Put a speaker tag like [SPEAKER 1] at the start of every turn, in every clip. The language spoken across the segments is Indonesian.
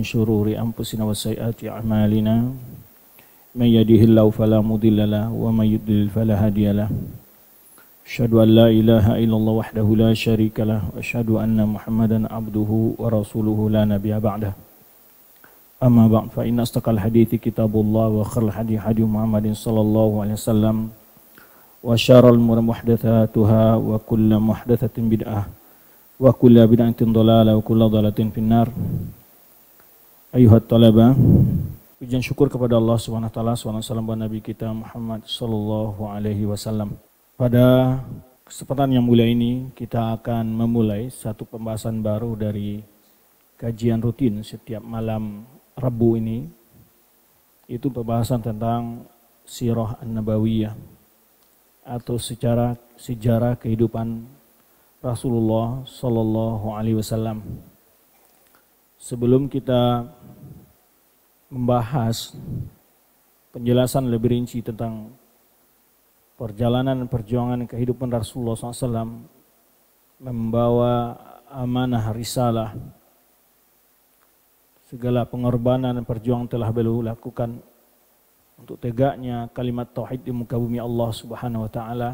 [SPEAKER 1] ومن شرور أنفسنا وسيئات أعمالنا من يهده الله فلا مضل له ومن يضلل فلا هادي له أشهد أن لا إله إلا الله وحده لا شريك له وأشهد أن محمدا عبده ورسوله لا نبي بعده أما بعد فإن أصدق الحديث كتاب الله وخير الحديث حديث محمد صلى الله عليه وسلم وشر الأمور محدثاتها وكل محدثة بدعة وكل بدعة ضلالة وكل ضلالة في النار ayuhat talaba ujian syukur kepada Allah Subhanahu wa taala sallallahu wa nabi kita Muhammad sallallahu alaihi wasallam. Pada kesempatan yang mulia ini kita akan memulai satu pembahasan baru dari kajian rutin setiap malam Rabu ini itu pembahasan tentang sirah an-nabawiyah atau secara sejarah kehidupan Rasulullah sallallahu alaihi wasallam sebelum kita membahas penjelasan lebih rinci tentang perjalanan perjuangan kehidupan Rasulullah SAW membawa amanah risalah segala pengorbanan dan perjuangan telah beliau lakukan untuk tegaknya kalimat tauhid di muka bumi Allah Subhanahu wa taala.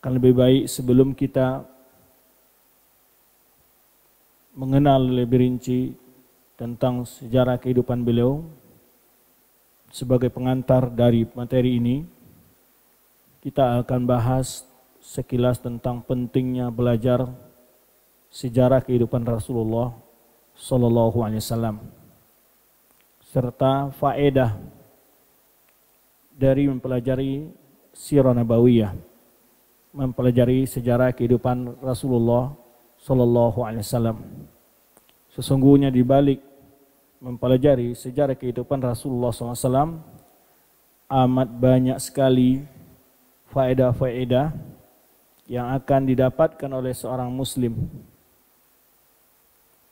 [SPEAKER 1] Kan lebih baik sebelum kita mengenal lebih rinci tentang sejarah kehidupan beliau sebagai pengantar dari materi ini, kita akan bahas sekilas tentang pentingnya belajar sejarah kehidupan Rasulullah Sallallahu Alaihi Wasallam serta faedah dari mempelajari Sirah Nabawiyah, mempelajari sejarah kehidupan Rasulullah Sallallahu Alaihi Wasallam. Sesungguhnya dibalik mempelajari sejarah kehidupan Rasulullah SAW amat banyak sekali faedah-faedah yang akan didapatkan oleh seorang muslim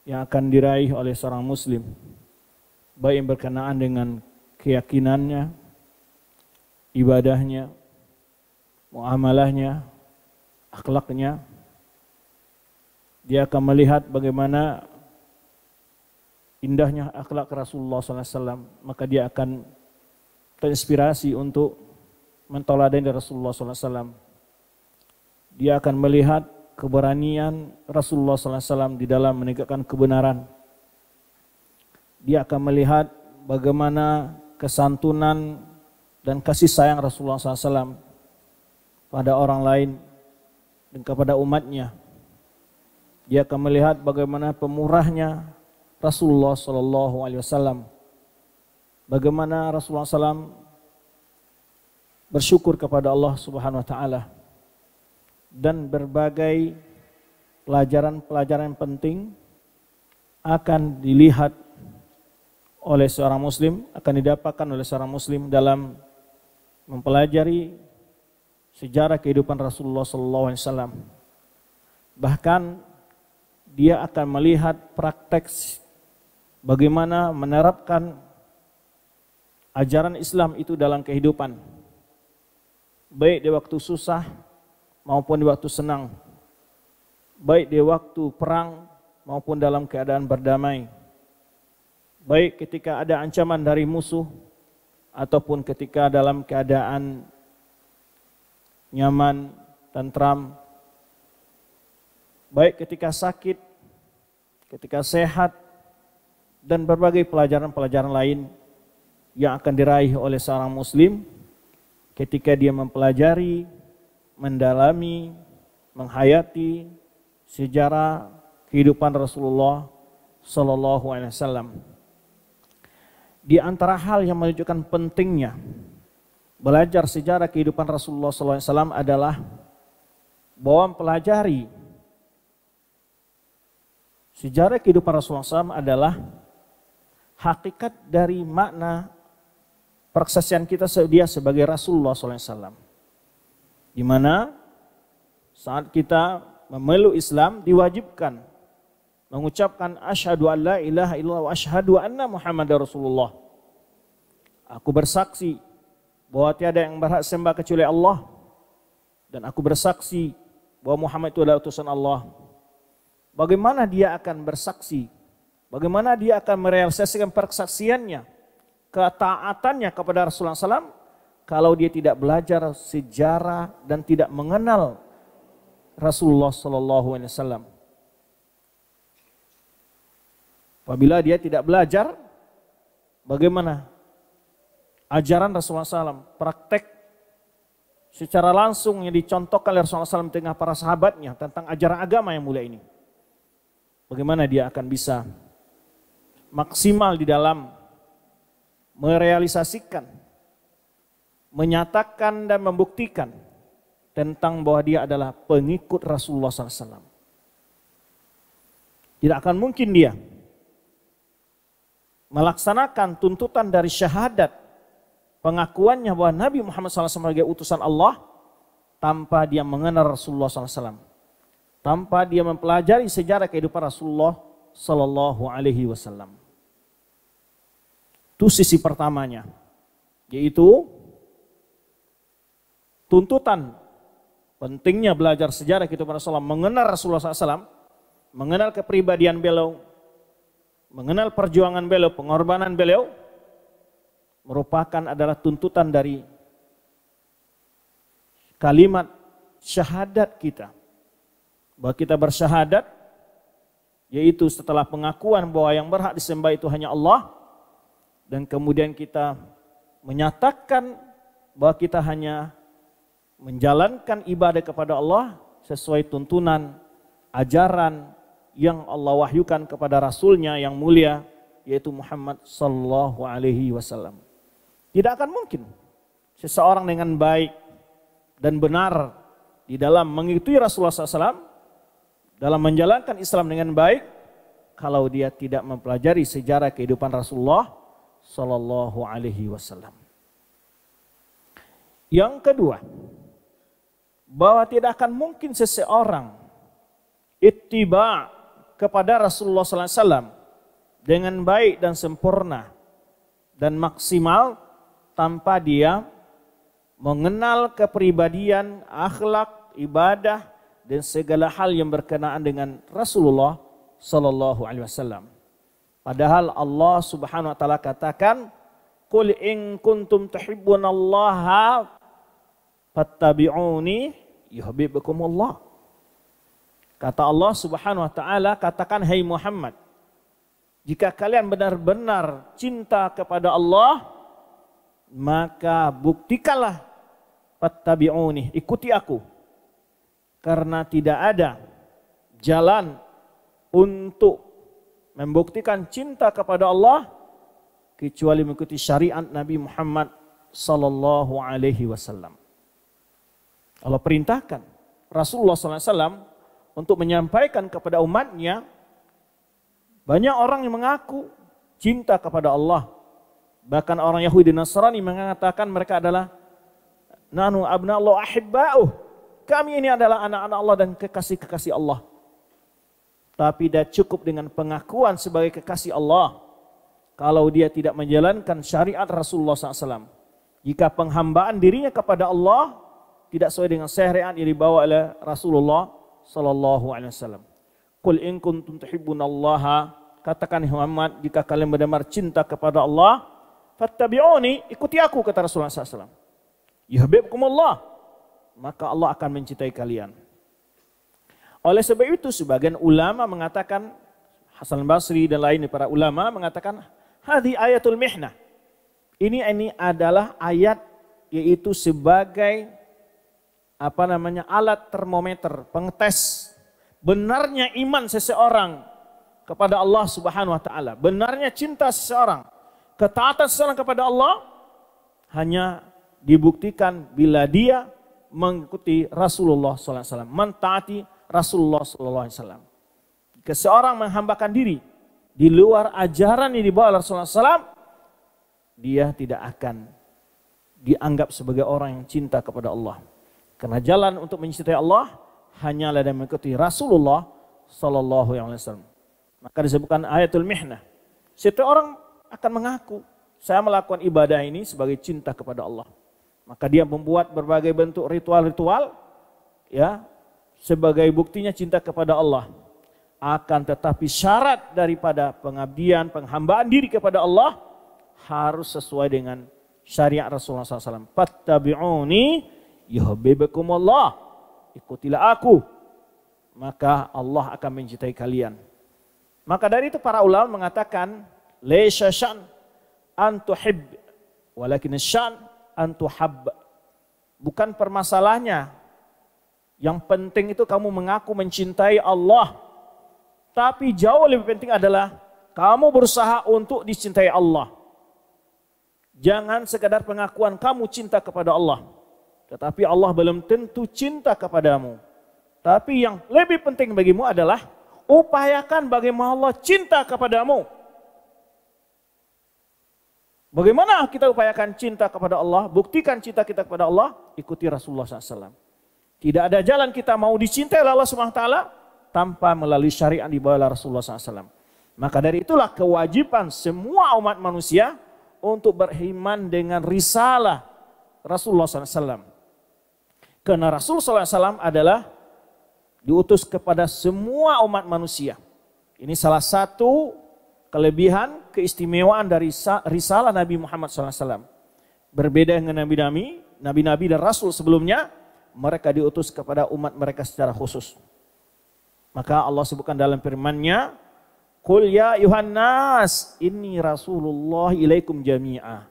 [SPEAKER 1] yang akan diraih oleh seorang muslim baik yang berkenaan dengan keyakinannya ibadahnya muamalahnya akhlaknya dia akan melihat bagaimana indahnya akhlak Rasulullah SAW, maka dia akan terinspirasi untuk mentoladani Rasulullah SAW. Dia akan melihat keberanian Rasulullah SAW di dalam menegakkan kebenaran. Dia akan melihat bagaimana kesantunan dan kasih sayang Rasulullah SAW pada orang lain dan kepada umatnya. Dia akan melihat bagaimana pemurahnya Rasulullah Sallallahu Alaihi Wasallam. Bagaimana Rasulullah Sallam bersyukur kepada Allah Subhanahu Wa Taala dan berbagai pelajaran-pelajaran penting akan dilihat oleh seorang muslim, akan didapatkan oleh seorang muslim dalam mempelajari sejarah kehidupan Rasulullah Sallallahu Alaihi Wasallam, Bahkan dia akan melihat praktek bagaimana menerapkan ajaran Islam itu dalam kehidupan. Baik di waktu susah maupun di waktu senang. Baik di waktu perang maupun dalam keadaan berdamai. Baik ketika ada ancaman dari musuh ataupun ketika dalam keadaan nyaman, tentram. Baik ketika sakit ketika sehat, dan berbagai pelajaran-pelajaran lain yang akan diraih oleh seorang muslim ketika dia mempelajari, mendalami, menghayati sejarah kehidupan Rasulullah Sallallahu Alaihi Wasallam. Di antara hal yang menunjukkan pentingnya belajar sejarah kehidupan Rasulullah Alaihi Wasallam adalah bahwa mempelajari Sejarah kehidupan Rasulullah SAW adalah hakikat dari makna perkesesian kita dia sebagai Rasulullah SAW. Di mana saat kita memeluk Islam diwajibkan mengucapkan asyhadu an ilaha illallah wa asyhadu anna muhammadar rasulullah. Aku bersaksi bahwa tiada yang berhak sembah kecuali Allah dan aku bersaksi bahwa Muhammad itu adalah utusan Allah. Bagaimana dia akan bersaksi? Bagaimana dia akan merealisasikan persaksiannya, ketaatannya kepada Rasulullah SAW kalau dia tidak belajar sejarah dan tidak mengenal Rasulullah Sallallahu Apabila dia tidak belajar, bagaimana ajaran Rasulullah SAW, praktek secara langsung yang dicontohkan oleh Rasulullah SAW di tengah para sahabatnya tentang ajaran agama yang mulia ini bagaimana dia akan bisa maksimal di dalam merealisasikan, menyatakan dan membuktikan tentang bahwa dia adalah pengikut Rasulullah SAW. Tidak akan mungkin dia melaksanakan tuntutan dari syahadat pengakuannya bahwa Nabi Muhammad SAW sebagai utusan Allah tanpa dia mengenal Rasulullah SAW tanpa dia mempelajari sejarah kehidupan Rasulullah Sallallahu Alaihi Wasallam. Itu sisi pertamanya, yaitu tuntutan pentingnya belajar sejarah kehidupan Rasulullah, mengenal Rasulullah Wasallam, mengenal kepribadian beliau, mengenal perjuangan beliau, pengorbanan beliau, merupakan adalah tuntutan dari kalimat syahadat kita bahwa kita bersyahadat yaitu setelah pengakuan bahwa yang berhak disembah itu hanya Allah dan kemudian kita menyatakan bahwa kita hanya menjalankan ibadah kepada Allah sesuai tuntunan ajaran yang Allah wahyukan kepada rasulnya yang mulia yaitu Muhammad sallallahu alaihi wasallam. Tidak akan mungkin seseorang dengan baik dan benar di dalam mengikuti Rasulullah SAW dalam menjalankan Islam dengan baik kalau dia tidak mempelajari sejarah kehidupan Rasulullah Sallallahu Alaihi Wasallam. Yang kedua, bahwa tidak akan mungkin seseorang ittiba kepada Rasulullah Alaihi Wasallam dengan baik dan sempurna dan maksimal tanpa dia mengenal kepribadian, akhlak, ibadah, dan segala hal yang berkenaan dengan Rasulullah sallallahu alaihi wasallam. Padahal Allah Subhanahu wa taala katakan, "Qul in kuntum tuhibbunallaha fattabi'uni Allah." Kata Allah Subhanahu wa taala, katakan hai hey Muhammad, jika kalian benar-benar cinta kepada Allah, maka buktikanlah fattabi'uni, ikuti aku karena tidak ada jalan untuk membuktikan cinta kepada Allah kecuali mengikuti syariat Nabi Muhammad sallallahu alaihi wasallam. Allah perintahkan Rasulullah SAW untuk menyampaikan kepada umatnya banyak orang yang mengaku cinta kepada Allah. Bahkan orang Yahudi dan Nasrani mengatakan mereka adalah nanu abna Allah ahibba'uh kami ini adalah anak-anak Allah dan kekasih-kekasih Allah. Tapi tidak cukup dengan pengakuan sebagai kekasih Allah. Kalau dia tidak menjalankan syariat Rasulullah SAW. Jika penghambaan dirinya kepada Allah tidak sesuai dengan syariat yang dibawa oleh Rasulullah SAW. Qul in kuntum Allah. katakan Muhammad jika kalian benar-benar cinta kepada Allah fattabi'uni ikuti aku kata Rasulullah SAW. Allah maka Allah akan mencintai kalian. Oleh sebab itu sebagian ulama mengatakan Hasan Basri dan lainnya para ulama mengatakan hadi ayatul mihnah. Ini ini adalah ayat yaitu sebagai apa namanya alat termometer, pengetes benarnya iman seseorang kepada Allah Subhanahu wa taala, benarnya cinta seseorang, ketaatan seseorang kepada Allah hanya dibuktikan bila dia mengikuti Rasulullah SAW, mentaati Rasulullah SAW. Jika seorang menghambakan diri di luar ajaran yang dibawa oleh Rasulullah SAW, dia tidak akan dianggap sebagai orang yang cinta kepada Allah. Karena jalan untuk mencintai Allah hanyalah dengan mengikuti Rasulullah Sallallahu Alaihi Wasallam. Maka disebutkan ayatul mihnah. Setiap orang akan mengaku, saya melakukan ibadah ini sebagai cinta kepada Allah. Maka dia membuat berbagai bentuk ritual-ritual ya sebagai buktinya cinta kepada Allah. Akan tetapi syarat daripada pengabdian, penghambaan diri kepada Allah harus sesuai dengan syariat Rasulullah SAW. Fattabi'uni yuhibbukumullah. Ikutilah aku. Maka Allah akan mencintai kalian. Maka dari itu para ulama mengatakan, Laisa sya'an antuhib. walakin sya'an antuhab. Bukan permasalahnya. Yang penting itu kamu mengaku mencintai Allah. Tapi jauh lebih penting adalah kamu berusaha untuk dicintai Allah. Jangan sekadar pengakuan kamu cinta kepada Allah. Tetapi Allah belum tentu cinta kepadamu. Tapi yang lebih penting bagimu adalah upayakan bagaimana Allah cinta kepadamu Bagaimana kita upayakan cinta kepada Allah, buktikan cinta kita kepada Allah, ikuti Rasulullah SAW. Tidak ada jalan kita mau dicintai oleh Allah SWT tanpa melalui syariat di bawah Rasulullah SAW. Maka dari itulah kewajiban semua umat manusia untuk beriman dengan risalah Rasulullah SAW. Karena Rasulullah SAW adalah diutus kepada semua umat manusia. Ini salah satu kelebihan keistimewaan dari risalah Nabi Muhammad SAW. Berbeda dengan nabi-nabi, nabi-nabi dan rasul sebelumnya, mereka diutus kepada umat mereka secara khusus. Maka Allah sebutkan dalam firman-Nya, "Qul ya Yuhannas, inni Rasulullah ilaikum jami'ah."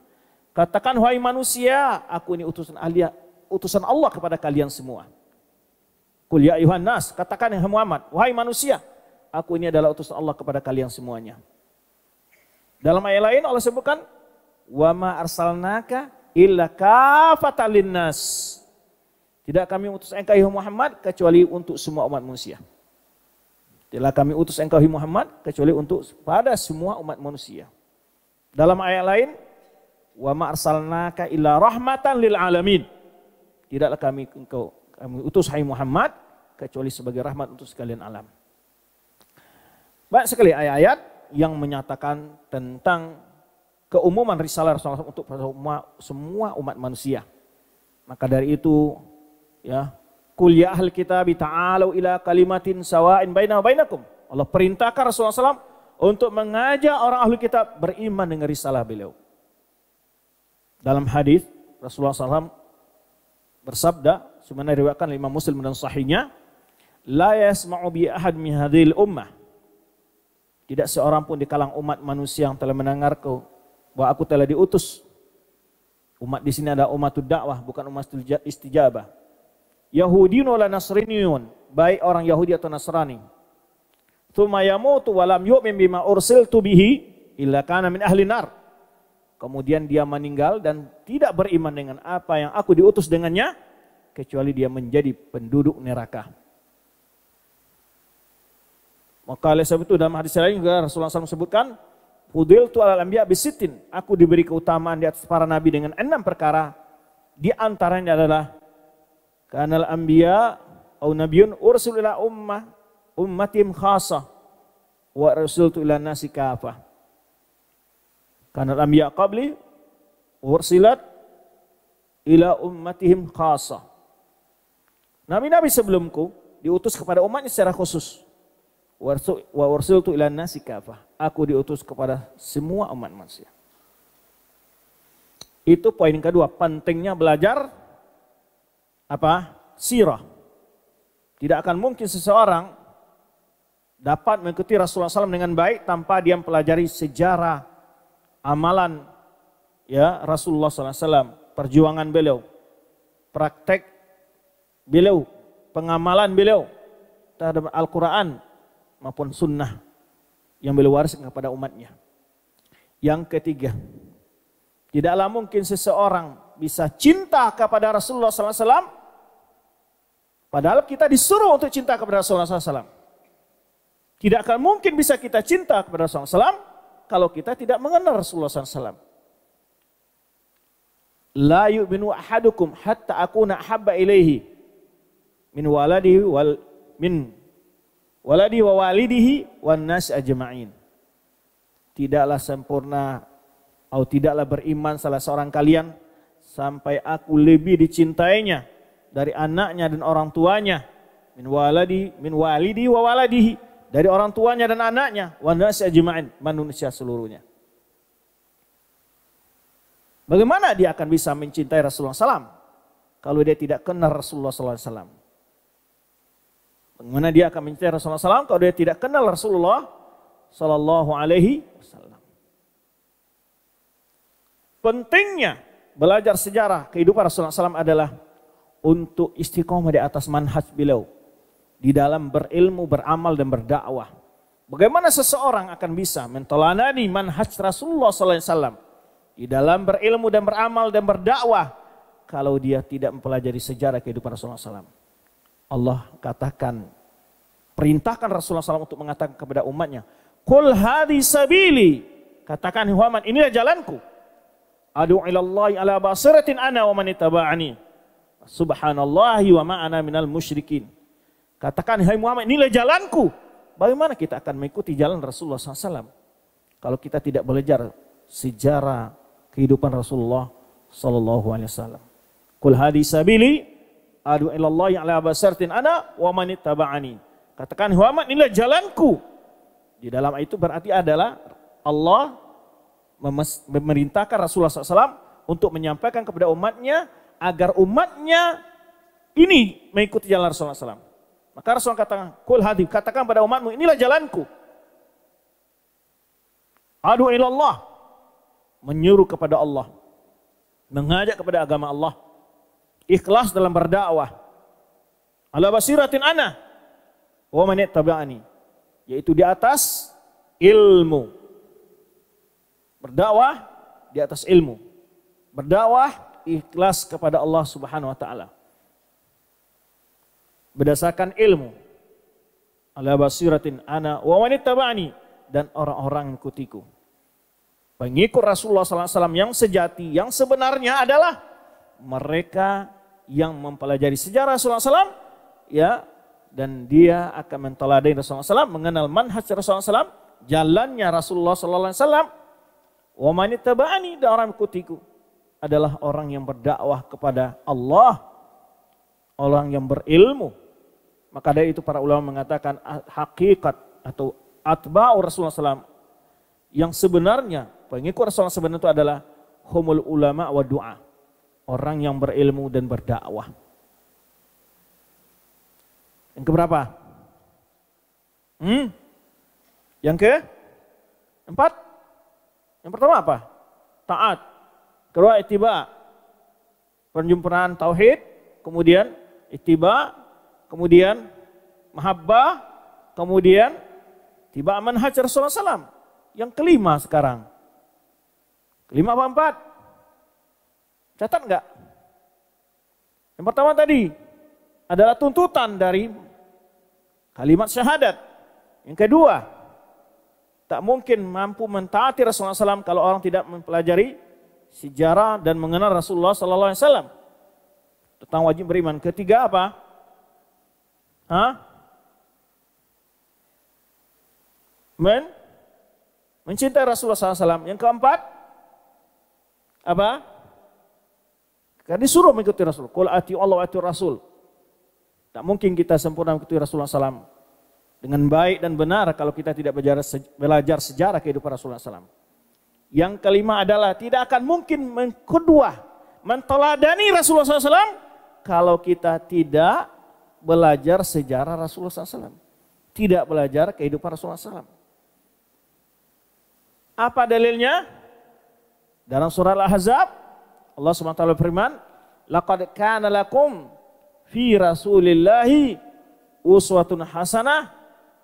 [SPEAKER 1] Katakan wahai manusia, aku ini utusan Allah, utusan Allah kepada kalian semua. Qul ya Yuhannas, katakan Muhammad, wahai manusia, aku ini adalah utusan Allah kepada kalian semuanya. Dalam ayat lain Allah sebutkan wama arsalnaka illa kafatal linnas. Tidak kami utus engkau Muhammad kecuali untuk semua umat manusia. Tidak kami utus engkau Muhammad kecuali untuk pada semua umat manusia. Dalam ayat lain, wa arsalnaka illa rahmatan lil alamin. Tidaklah kami engkau kami utus hai Muhammad kecuali sebagai rahmat untuk sekalian alam. Baik sekali ayat-ayat yang menyatakan tentang keumuman risalah Rasulullah SAW untuk semua, umat manusia. Maka dari itu, ya, kuliah ya ahli kitab ta'alu ila kalimatin sawain baina bainakum. Allah perintahkan Rasulullah SAW untuk mengajak orang ahli kitab beriman dengan risalah beliau. Dalam hadis Rasulullah SAW bersabda, sebenarnya riwayatkan lima Muslim dan sahihnya, la yasma'u bi ahad min hadhil ummah tidak seorang pun di kalang umat manusia yang telah mendengarku bahwa aku telah diutus. Umat di sini ada umat dakwah, bukan umat istijabah. Yahudin wala nasriniun baik orang Yahudi atau Nasrani. Tsumma yamutu wa lam yu'min bima ursiltu bihi illa kana min ahli nar. Kemudian dia meninggal dan tidak beriman dengan apa yang aku diutus dengannya kecuali dia menjadi penduduk neraka. Maka oleh sebab itu dalam hadis lain juga Rasulullah SAW sebutkan, Fudil tu ala anbiya bisitin. Aku diberi keutamaan di atas para nabi dengan enam perkara. Di antaranya adalah kanal anbiya au nabiun ursul ila ummah ummatim khasah wa tu ila nasi kafah. Kanal anbiya qabli ursilat ila ummatihim khasah. Nabi-nabi sebelumku diutus kepada umatnya secara khusus wa ursiltu ilan nasi kafah. Aku diutus kepada semua umat manusia. Itu poin kedua, pentingnya belajar apa? Sirah. Tidak akan mungkin seseorang dapat mengikuti Rasulullah SAW dengan baik tanpa dia mempelajari sejarah amalan ya Rasulullah SAW, perjuangan beliau, praktek beliau, pengamalan beliau terhadap Al-Quran, maupun sunnah yang beliau wariskan kepada umatnya. Yang ketiga, tidaklah mungkin seseorang bisa cinta kepada Rasulullah SAW, padahal kita disuruh untuk cinta kepada Rasulullah SAW. Tidak akan mungkin bisa kita cinta kepada Rasulullah SAW kalau kita tidak mengenal Rasulullah SAW. La yu'minu ahadukum hatta akuna habba ilaihi min waladi wal min waladi wa walidihi wan nas ajma'in. Tidaklah sempurna atau tidaklah beriman salah seorang kalian sampai aku lebih dicintainya dari anaknya dan orang tuanya min waladi min walidi wa waladihi dari orang tuanya dan anaknya wa nas ajma'in manusia seluruhnya. Bagaimana dia akan bisa mencintai Rasulullah SAW kalau dia tidak kenal Rasulullah SAW? Bagaimana dia akan mencintai Rasulullah SAW kalau dia tidak kenal Rasulullah Sallallahu Alaihi Wasallam. Pentingnya belajar sejarah kehidupan Rasulullah SAW adalah untuk istiqomah di atas manhaj beliau. Di dalam berilmu, beramal dan berdakwah. Bagaimana seseorang akan bisa mentolanani manhaj Rasulullah Sallallahu Alaihi Wasallam? Di dalam berilmu dan beramal dan berdakwah. Kalau dia tidak mempelajari sejarah kehidupan Rasulullah SAW. Allah katakan, perintahkan Rasulullah SAW untuk mengatakan kepada umatnya, Kul hadi sabili. Katakan Muhammad, inilah jalanku. Adu ilallahi ala basiratin ana wa manitaba'ani. Subhanallahi wa ma'ana minal musyrikin. Katakan, hai Muhammad, inilah jalanku. Bagaimana kita akan mengikuti jalan Rasulullah SAW? Kalau kita tidak belajar sejarah kehidupan Rasulullah Sallallahu Alaihi Wasallam. Kul sabili adu ilallah yang ala basartin ana wa manit ittaba'ani. Katakan Muhammad inilah jalanku. Di dalam itu berarti adalah Allah memerintahkan Rasulullah SAW untuk menyampaikan kepada umatnya agar umatnya ini mengikuti jalan Rasulullah SAW. Maka Rasul katakan, Kul hadi katakan pada umatmu, inilah jalanku. Adu ilallah, menyuruh kepada Allah, mengajak kepada agama Allah ikhlas dalam berdakwah. Ala basiratin ana wa man ittaba'ani. Yaitu di atas ilmu. Berdakwah di atas ilmu. Berdakwah ikhlas kepada Allah Subhanahu wa taala. Berdasarkan ilmu. Ala basiratin ana wa man ittaba'ani dan orang-orang ikutiku. Pengikut Rasulullah SAW yang sejati, yang sebenarnya adalah mereka yang mempelajari sejarah Rasulullah SAW, ya, dan dia akan menteladani Rasulullah SAW, mengenal manhaj Rasulullah SAW, jalannya Rasulullah SAW, Wamani taba'ani dan orang ikutiku adalah orang yang berdakwah kepada Allah, orang yang berilmu. Maka dari itu para ulama mengatakan ah, hakikat atau atba'u Rasulullah SAW yang sebenarnya pengikut Rasulullah SAW itu adalah humul ulama wa du'a orang yang berilmu dan berdakwah. Yang keberapa? Hmm? Yang ke? Empat? Yang pertama apa? Taat. Kedua itiba. Penjumpaan tauhid, kemudian itiba, kemudian mahabbah, kemudian tiba hajar Rasulullah SAW. Yang kelima sekarang. Kelima apa empat? Catat enggak? Yang pertama tadi adalah tuntutan dari kalimat syahadat. Yang kedua, tak mungkin mampu mentaati Rasulullah SAW kalau orang tidak mempelajari sejarah dan mengenal Rasulullah SAW tentang wajib beriman. Ketiga apa? Hah? Men? Mencintai Rasulullah SAW. Yang keempat, apa? Karena disuruh mengikuti Rasul. Kul ati Allah ati Rasul. Tak mungkin kita sempurna mengikuti Rasulullah SAW. Dengan baik dan benar kalau kita tidak belajar, belajar sejarah kehidupan Rasulullah SAW. Yang kelima adalah tidak akan mungkin kedua menteladani Rasulullah SAW kalau kita tidak belajar sejarah Rasulullah SAW. Tidak belajar kehidupan Rasulullah SAW. Apa dalilnya? Dalam surah Al-Ahzab Allah SWT taala berfirman, "Laqad kana lakum fi Rasulillahi uswatun hasanah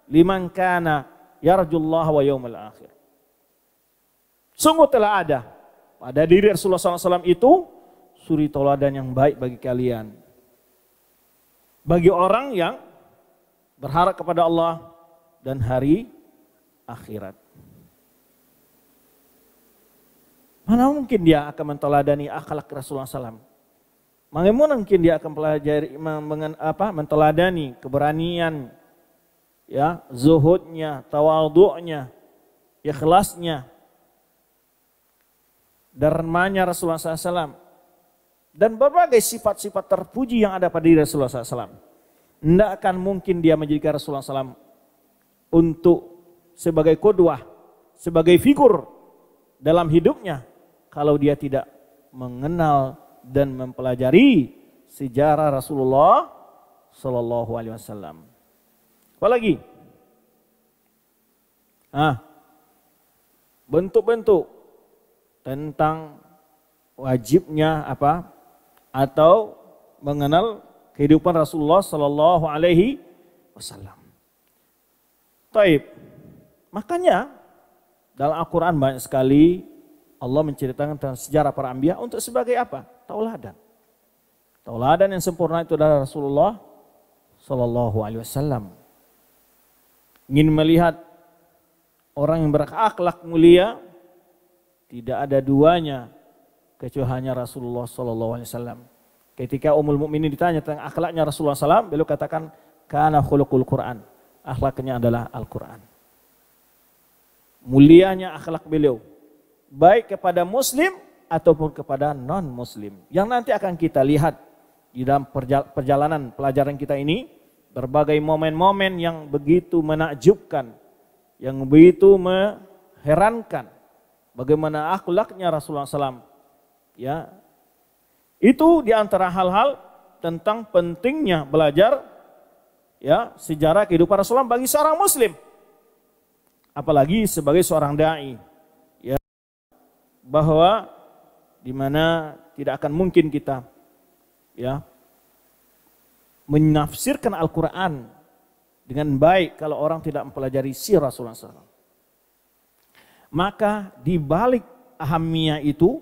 [SPEAKER 1] liman kana yarjullaha wa yawmal akhir." Sungguh telah ada pada diri Rasulullah SAW itu suri toladan yang baik bagi kalian. Bagi orang yang berharap kepada Allah dan hari akhirat. Mana mungkin dia akan mentoladani akhlak Rasulullah SAW. Mana mungkin dia akan pelajari apa, mentoladani keberanian, ya, zuhudnya, tawaduknya, ikhlasnya, dermanya Rasulullah SAW. Dan berbagai sifat-sifat terpuji yang ada pada diri Rasulullah SAW. Tidak akan mungkin dia menjadikan Rasulullah SAW untuk sebagai kodwah, sebagai figur dalam hidupnya kalau dia tidak mengenal dan mempelajari sejarah Rasulullah Shallallahu Alaihi Wasallam. apalagi Ah, bentuk-bentuk tentang wajibnya apa atau mengenal kehidupan Rasulullah Shallallahu Alaihi Wasallam. Taib. Makanya dalam Al-Quran banyak sekali Allah menceritakan tentang sejarah para ambia untuk sebagai apa? Tauladan. Tauladan yang sempurna itu adalah Rasulullah Shallallahu Alaihi Wasallam. Ingin melihat orang yang berakhlak mulia, tidak ada duanya kecuali hanya Rasulullah Shallallahu Alaihi Wasallam. Ketika Ummul Mukminin ditanya tentang akhlaknya Rasulullah Sallam, beliau katakan karena khulukul Quran. Akhlaknya adalah Al-Quran. Mulianya akhlak beliau baik kepada muslim ataupun kepada non muslim. Yang nanti akan kita lihat di dalam perjalanan pelajaran kita ini berbagai momen-momen yang begitu menakjubkan, yang begitu mengherankan bagaimana akhlaknya Rasulullah SAW. Ya, itu di antara hal-hal tentang pentingnya belajar ya sejarah kehidupan Rasulullah bagi seorang muslim apalagi sebagai seorang dai bahwa di mana tidak akan mungkin kita ya menafsirkan Al-Quran dengan baik kalau orang tidak mempelajari sirah Rasulullah SAW. Maka di balik ahamiyah itu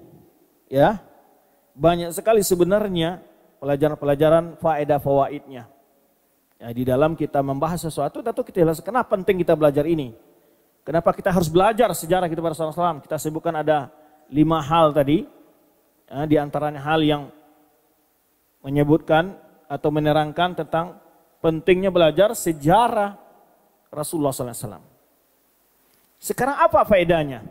[SPEAKER 1] ya banyak sekali sebenarnya pelajaran-pelajaran faedah fawaidnya. Ya, di dalam kita membahas sesuatu, tentu kita jelas kenapa penting kita belajar ini. Kenapa kita harus belajar sejarah kita pada Rasulullah SAW. Kita sebutkan ada lima hal tadi, ya, di antaranya hal yang menyebutkan atau menerangkan tentang pentingnya belajar sejarah Rasulullah SAW. Sekarang apa faedahnya?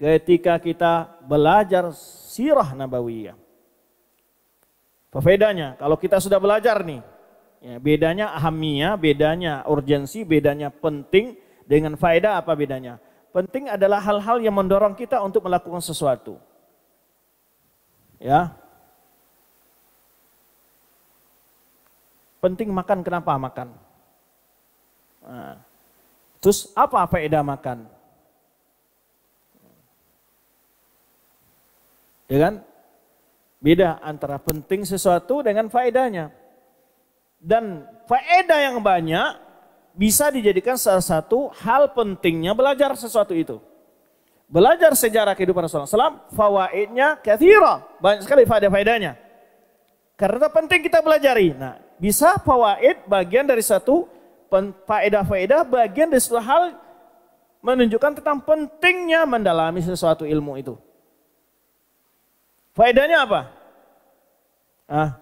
[SPEAKER 1] Ketika kita belajar sirah nabawiyah. Apa faedahnya? Kalau kita sudah belajar nih, ya bedanya ahamiyah, bedanya urgensi, bedanya penting dengan faedah apa bedanya? Penting adalah hal-hal yang mendorong kita untuk melakukan sesuatu. Ya. Penting makan, kenapa makan? Nah. Terus apa faedah makan? Ya kan? Beda antara penting sesuatu dengan faedahnya. Dan faedah yang banyak bisa dijadikan salah satu hal pentingnya belajar sesuatu itu. Belajar sejarah kehidupan Rasulullah SAW, fawaidnya kathira. Banyak sekali faedah-faedahnya. Karena penting kita pelajari. Nah, bisa fawaid bagian dari satu faedah-faedah bagian dari sebuah hal menunjukkan tentang pentingnya mendalami sesuatu ilmu itu. Faedahnya apa? Ah,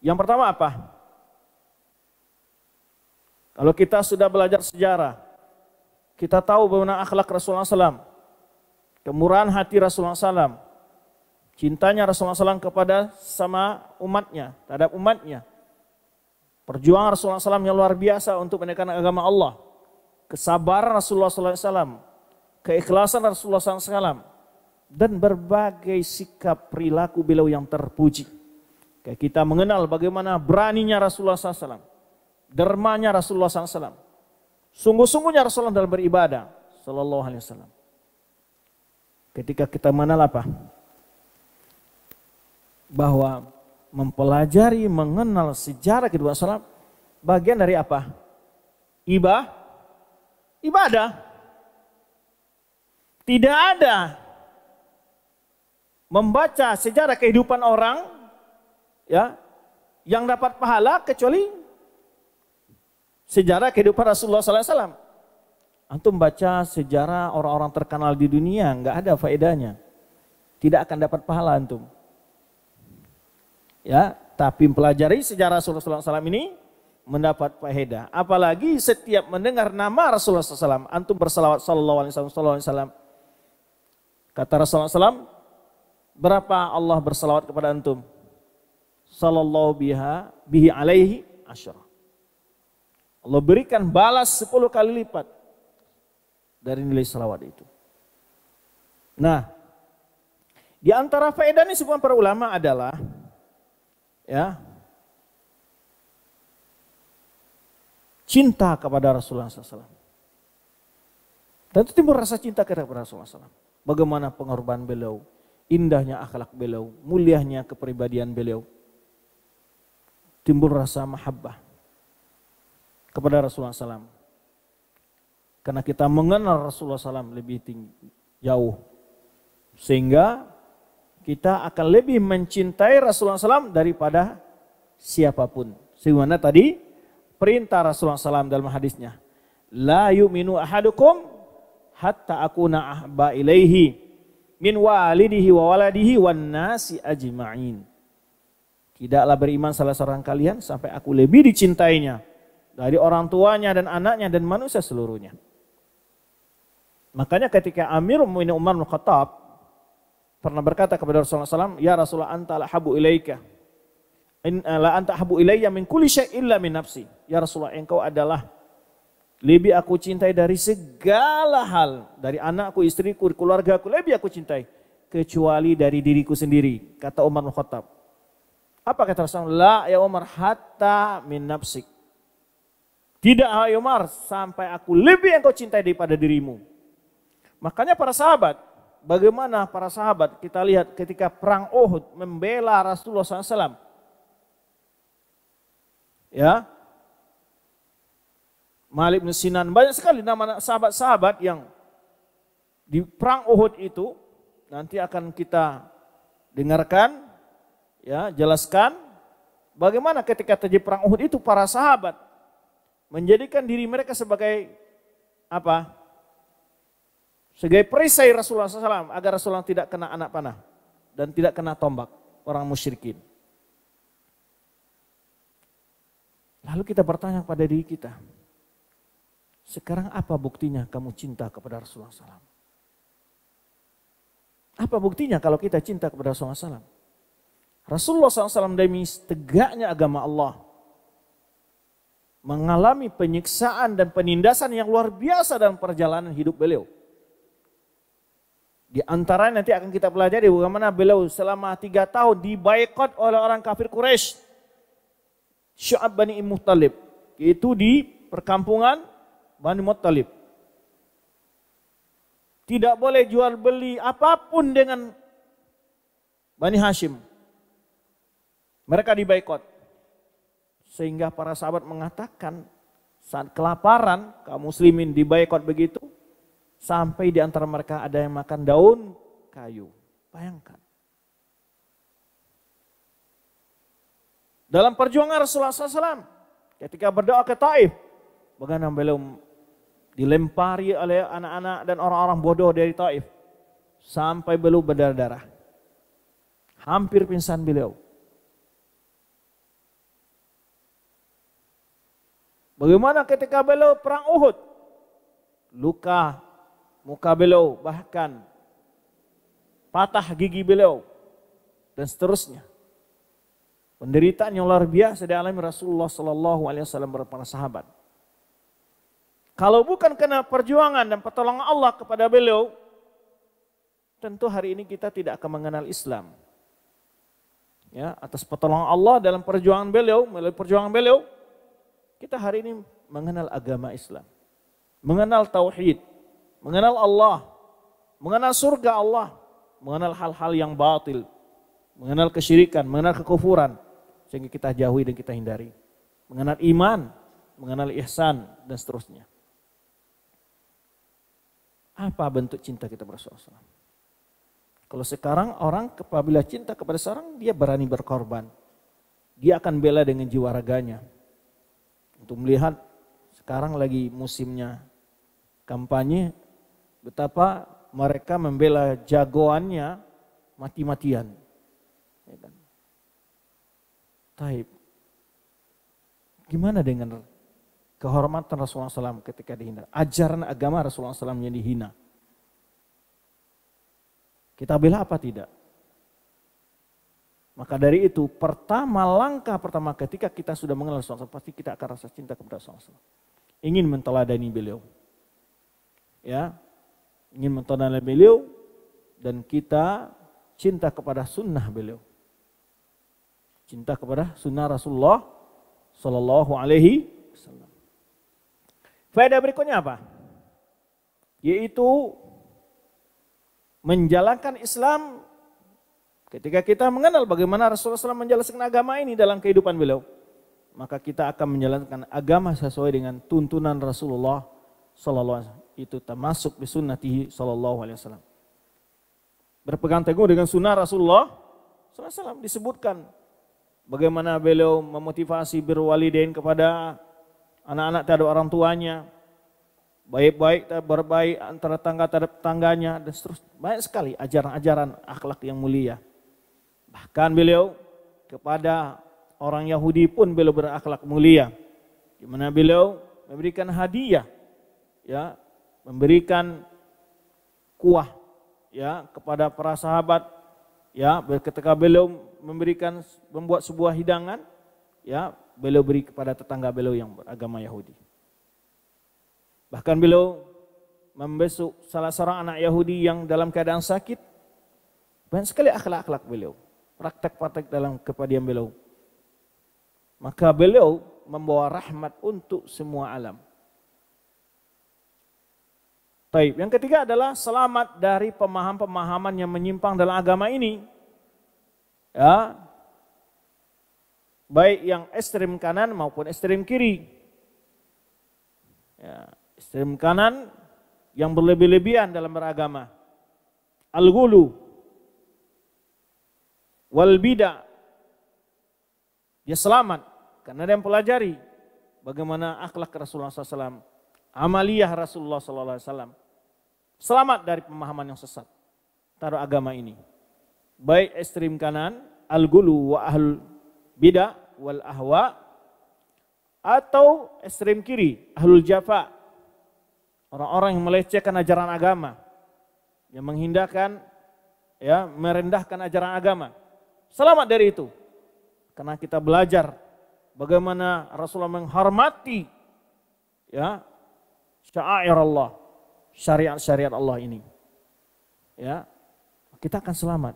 [SPEAKER 1] yang pertama apa? Kalau kita sudah belajar sejarah, kita tahu bagaimana akhlak Rasulullah SAW, kemurahan hati Rasulullah SAW, cintanya Rasulullah SAW kepada sama umatnya, terhadap umatnya. Perjuangan Rasulullah SAW yang luar biasa untuk menekan agama Allah. Kesabaran Rasulullah SAW, keikhlasan Rasulullah SAW, dan berbagai sikap perilaku beliau yang terpuji. kita mengenal bagaimana beraninya Rasulullah SAW dermanya Rasulullah SAW. Sungguh-sungguhnya Rasulullah dalam beribadah. Sallallahu alaihi wasallam. Ketika kita mengenal apa? Bahwa mempelajari, mengenal sejarah kedua salam bagian dari apa? Iba? ibadah. Tidak ada membaca sejarah kehidupan orang ya yang dapat pahala kecuali sejarah kehidupan Rasulullah SAW. Antum baca sejarah orang-orang terkenal di dunia, nggak ada faedahnya. Tidak akan dapat pahala antum. Ya, tapi mempelajari sejarah Rasulullah SAW ini mendapat faedah. Apalagi setiap mendengar nama Rasulullah SAW, antum bersalawat Sallallahu Alaihi Wasallam. Kata Rasulullah SAW, berapa Allah bersalawat kepada antum? Sallallahu biha bihi alaihi asyarah. Allah berikan balas 10 kali lipat dari nilai salawat itu. Nah, di antara faedahnya sebuah para ulama adalah ya cinta kepada Rasulullah SAW. Dan itu timbul rasa cinta kepada Rasulullah SAW. Bagaimana pengorbanan beliau, indahnya akhlak beliau, mulianya kepribadian beliau. Timbul rasa mahabbah kepada Rasulullah SAW. Karena kita mengenal Rasulullah SAW lebih tinggi, jauh. Sehingga kita akan lebih mencintai Rasulullah SAW daripada siapapun. Sebagaimana tadi perintah Rasulullah SAW dalam hadisnya. La yu'minu ahadukum hatta aku na'ahba ilaihi min walidihi wa waladihi wa nasi ajma'in. Tidaklah beriman salah seorang kalian sampai aku lebih dicintainya dari orang tuanya dan anaknya dan manusia seluruhnya. Makanya ketika Amir Mu'minin Umar bin Khattab pernah berkata kepada Rasulullah SAW, Ya Rasulullah anta la habu ilaika. In, eh, la anta habu ilaiya min kulli syai' illa min nafsi. Ya Rasulullah engkau adalah lebih aku cintai dari segala hal. Dari anakku, istriku, keluarga aku lebih aku cintai. Kecuali dari diriku sendiri. Kata Umar bin Khattab. Apa kata Rasulullah? La ya Umar hatta min nafsik tidak hai Umar, sampai aku lebih engkau cintai daripada dirimu. Makanya para sahabat, bagaimana para sahabat kita lihat ketika perang Uhud membela Rasulullah SAW. Ya, Malik bin Sinan, banyak sekali nama sahabat-sahabat yang di perang Uhud itu nanti akan kita dengarkan, ya jelaskan bagaimana ketika terjadi perang Uhud itu para sahabat menjadikan diri mereka sebagai apa? Sebagai perisai Rasulullah SAW agar Rasulullah tidak kena anak panah dan tidak kena tombak orang musyrikin. Lalu kita bertanya pada diri kita, sekarang apa buktinya kamu cinta kepada Rasulullah SAW? Apa buktinya kalau kita cinta kepada Rasulullah SAW? Rasulullah SAW demi tegaknya agama Allah, mengalami penyiksaan dan penindasan yang luar biasa dalam perjalanan hidup beliau. Di antara nanti akan kita pelajari bagaimana beliau selama tiga tahun dibaikot oleh orang kafir Quraisy, Syu'ab Bani Muttalib, yaitu di perkampungan Bani Muttalib. Tidak boleh jual beli apapun dengan Bani Hashim. Mereka dibaikot. Sehingga para sahabat mengatakan saat kelaparan kaum muslimin dibaikot begitu sampai di antara mereka ada yang makan daun kayu. Bayangkan. Dalam perjuangan Rasulullah SAW ketika berdoa ke Taif bagaimana beliau dilempari oleh anak-anak dan orang-orang bodoh dari Taif sampai beliau berdarah-darah. Hampir pingsan beliau. Bagaimana ketika beliau perang Uhud? Luka muka beliau bahkan patah gigi beliau dan seterusnya. Penderitaan yang luar biasa dialami Rasulullah Shallallahu Alaihi Wasallam para sahabat. Kalau bukan karena perjuangan dan pertolongan Allah kepada beliau, tentu hari ini kita tidak akan mengenal Islam. Ya, atas pertolongan Allah dalam perjuangan beliau, melalui perjuangan beliau, kita hari ini mengenal agama Islam, mengenal tauhid, mengenal Allah, mengenal surga Allah, mengenal hal-hal yang batil, mengenal kesyirikan, mengenal kekufuran sehingga kita jauhi dan kita hindari. Mengenal iman, mengenal ihsan dan seterusnya. Apa bentuk cinta kita Rasulullah Kalau sekarang orang apabila cinta kepada seorang, dia berani berkorban. Dia akan bela dengan jiwa raganya. Antum lihat sekarang lagi musimnya kampanye betapa mereka membela jagoannya mati-matian. Ya kan? Taib. Gimana dengan kehormatan Rasulullah SAW ketika dihina? Ajaran agama Rasulullah SAW yang dihina. Kita bela apa tidak? Maka dari itu pertama langkah pertama ketika kita sudah mengenal Rasulullah pasti kita akan rasa cinta kepada Rasulullah Ingin menteladani beliau. Ya, ingin menteladani beliau dan kita cinta kepada sunnah beliau. Cinta kepada sunnah Rasulullah Sallallahu Alaihi Wasallam. Faedah berikutnya apa? Yaitu menjalankan Islam Ketika kita mengenal bagaimana Rasulullah SAW menjelaskan agama ini dalam kehidupan beliau, maka kita akan menjalankan agama sesuai dengan tuntunan Rasulullah SAW. Itu termasuk di sunnatihi SAW. Berpegang teguh dengan sunnah Rasulullah SAW disebutkan bagaimana beliau memotivasi berwalidain kepada anak-anak terhadap orang tuanya, baik-baik berbaik antara tangga terhadap tangganya dan seterusnya. Banyak sekali ajaran-ajaran akhlak yang mulia. Bahkan beliau kepada orang Yahudi pun beliau berakhlak mulia. Di mana beliau memberikan hadiah ya, memberikan kuah ya kepada para sahabat ya ketika beliau memberikan membuat sebuah hidangan ya beliau beri kepada tetangga beliau yang beragama Yahudi. Bahkan beliau membesuk salah seorang anak Yahudi yang dalam keadaan sakit. Banyak sekali akhlak-akhlak beliau praktek-praktek dalam kepadian beliau. Maka beliau membawa rahmat untuk semua alam. Taib. Yang ketiga adalah selamat dari pemaham-pemahaman yang menyimpang dalam agama ini. Ya. Baik yang ekstrem kanan maupun ekstrem kiri. Ya. Ekstrem kanan yang berlebih-lebihan dalam beragama. Al-gulu wal bidah. Dia selamat karena dia mempelajari bagaimana akhlak Rasulullah SAW, amaliyah Rasulullah SAW. Selamat dari pemahaman yang sesat taruh agama ini. Baik ekstrim kanan, al-gulu wa ahl bidah wal ahwa atau ekstrem kiri, ahlul jafa. Orang-orang yang melecehkan ajaran agama, yang menghindarkan ya merendahkan ajaran agama selamat dari itu. Karena kita belajar bagaimana Rasulullah menghormati ya syair Allah, syariat-syariat Allah ini. Ya, kita akan selamat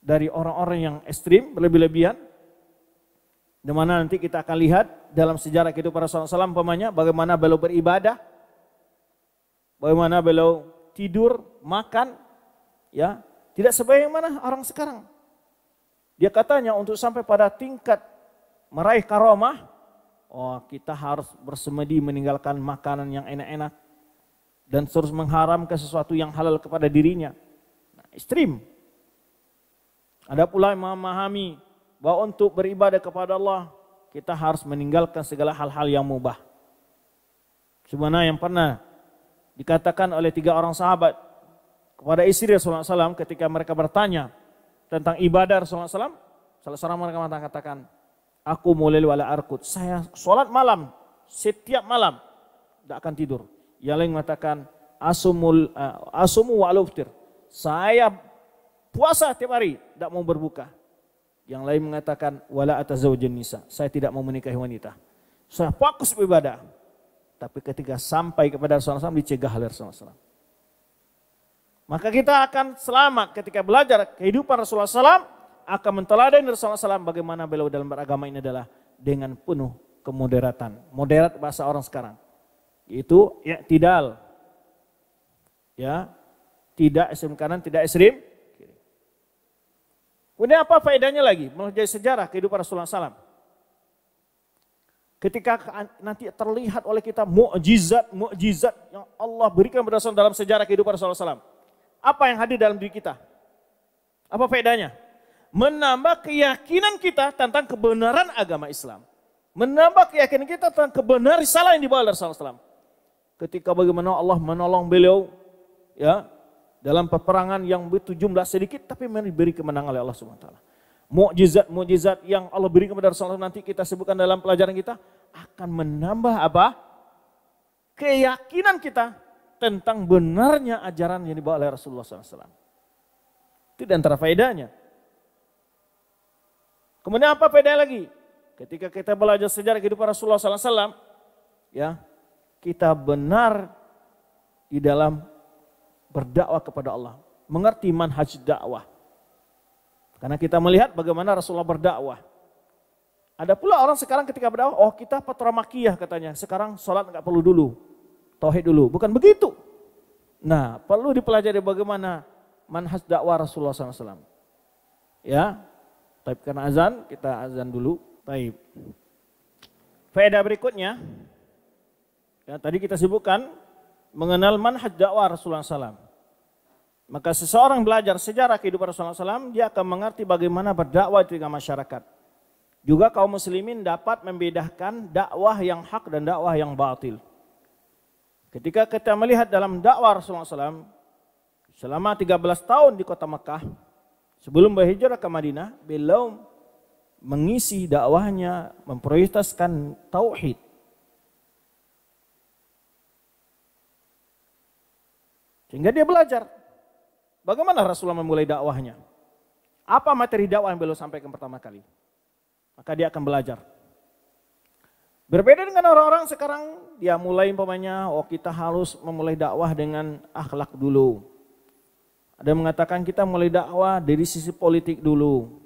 [SPEAKER 1] dari orang-orang yang ekstrim, berlebih-lebihan. Di mana nanti kita akan lihat dalam sejarah kehidupan Rasulullah SAW, pemanya bagaimana beliau beribadah, bagaimana beliau tidur, makan, ya tidak mana orang sekarang. Dia katanya untuk sampai pada tingkat meraih karomah, oh kita harus bersemedi meninggalkan makanan yang enak-enak dan terus mengharamkan sesuatu yang halal kepada dirinya. Nah, ekstrim. Ada pula yang memahami bahwa untuk beribadah kepada Allah kita harus meninggalkan segala hal-hal yang mubah. Sebenarnya yang pernah dikatakan oleh tiga orang sahabat kepada istri Rasulullah SAW ketika mereka bertanya, tentang ibadah Rasulullah SAW, salah seorang mereka mengatakan aku mulai wala arkut, saya sholat malam, setiap malam, tidak akan tidur. Yang lain mengatakan, asumul, uh, asumu wa aluftir, saya puasa tiap hari, tidak mau berbuka. Yang lain mengatakan, wala atazawjun nisa, saya tidak mau menikahi wanita. Saya fokus beribadah. Tapi ketika sampai kepada Rasulullah SAW, dicegah oleh Rasulullah SAW. Maka kita akan selamat ketika belajar kehidupan Rasulullah SAW akan menteladani Rasulullah SAW bagaimana beliau dalam beragama ini adalah dengan penuh kemoderatan. Moderat bahasa orang sekarang. itu ya, tidal. Ya, tidak ekstrim kanan, tidak ekstrim kiri. Kemudian apa faedahnya lagi? Menghargai sejarah kehidupan Rasulullah SAW. Ketika nanti terlihat oleh kita mukjizat-mukjizat yang Allah berikan berdasarkan dalam sejarah kehidupan Rasulullah SAW apa yang hadir dalam diri kita? Apa bedanya? Menambah keyakinan kita tentang kebenaran agama Islam. Menambah keyakinan kita tentang kebenaran salah yang dibawa Rasulullah SAW. Ketika bagaimana Allah menolong beliau ya dalam peperangan yang begitu jumlah sedikit tapi diberi kemenangan oleh Allah Subhanahu wa taala. Mukjizat-mukjizat yang Allah berikan kepada Rasulullah nanti kita sebutkan dalam pelajaran kita akan menambah apa? keyakinan kita tentang benarnya ajaran yang dibawa oleh Rasulullah SAW. Itu di antara faedahnya. Kemudian apa faedahnya lagi? Ketika kita belajar sejarah kehidupan Rasulullah SAW, ya kita benar di dalam berdakwah kepada Allah, mengerti manhaj dakwah. Karena kita melihat bagaimana Rasulullah berdakwah. Ada pula orang sekarang ketika berdakwah, oh kita patramakiyah katanya, sekarang sholat nggak perlu dulu tauhid dulu. Bukan begitu. Nah, perlu dipelajari bagaimana manhaj dakwah Rasulullah SAW. Ya, tapi karena azan, kita azan dulu. Taib. Faedah berikutnya, ya, tadi kita sebutkan mengenal manhaj dakwah Rasulullah SAW. Maka seseorang belajar sejarah kehidupan Rasulullah SAW, dia akan mengerti bagaimana berdakwah di tengah masyarakat. Juga kaum muslimin dapat membedakan dakwah yang hak dan dakwah yang batil. Ketika kita melihat dalam dakwah Rasulullah SAW, selama 13 tahun di kota Mekah, sebelum berhijrah ke Madinah, beliau mengisi dakwahnya, memprioritaskan tauhid. Sehingga dia belajar bagaimana Rasulullah memulai dakwahnya. Apa materi dakwah yang beliau sampaikan pertama kali? Maka dia akan belajar. Berbeda dengan orang-orang sekarang, dia mulai umpamanya, oh kita harus memulai dakwah dengan akhlak dulu. Ada mengatakan kita mulai dakwah dari sisi politik dulu.